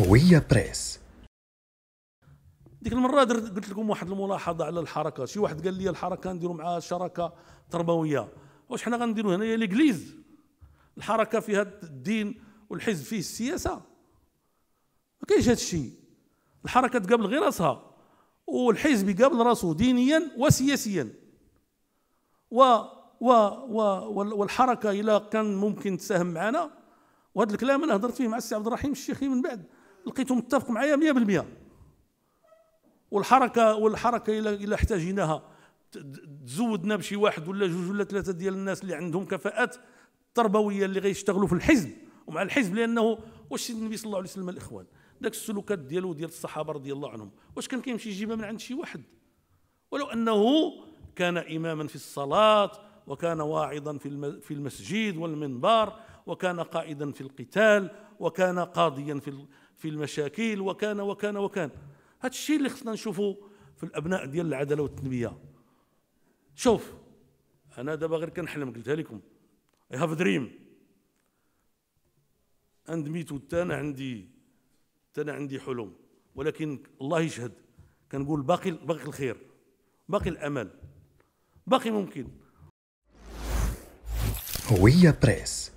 هوية بريس ديك المرة درت قلت لكم واحد الملاحظة على الحركة شي واحد قال لي الحركة نديرو معها شراكة تربوية واش حنا غنديرو هنايا ليكليز الحركة فيها الدين والحزب فيه السياسة ما كاينش هذا الشيء الحركة تقابل غير راسها والحزب يقابل راسه دينيا وسياسيا و و و والحركه الا كان ممكن تساهم معنا وهذا الكلام انا هضرت فيه مع السي عبد الرحيم الشيخي من بعد لقيتهم متفق معايا 100% والحركه والحركه الى الى احتاجيناها تزودنا بشي واحد ولا جوج ولا ثلاثه ديال الناس اللي عندهم كفاءات تربويه اللي غيشتغلوا في الحزب ومع الحزب لانه واش النبي صلى الله عليه وسلم الاخوان داك السلوكات ديالو ديال الصحابه رضي الله عنهم واش كان كيمشي يجيبها من عند شي واحد ولو انه كان اماما في الصلاه وكان واعظا في المسجد والمنبر وكان قائدا في القتال وكان قاضيا في في المشاكل وكان وكان وكان هذا الشيء اللي خصنا نشوفه في الابناء ديال العداله والتنميه شوف انا دابا غير كنحلم قلتها لكم اي هاف دريم عند حتى انا عندي حتى انا عندي حلم ولكن الله يشهد كنقول باقي باقي الخير باقي الامل باقي ممكن Oia Press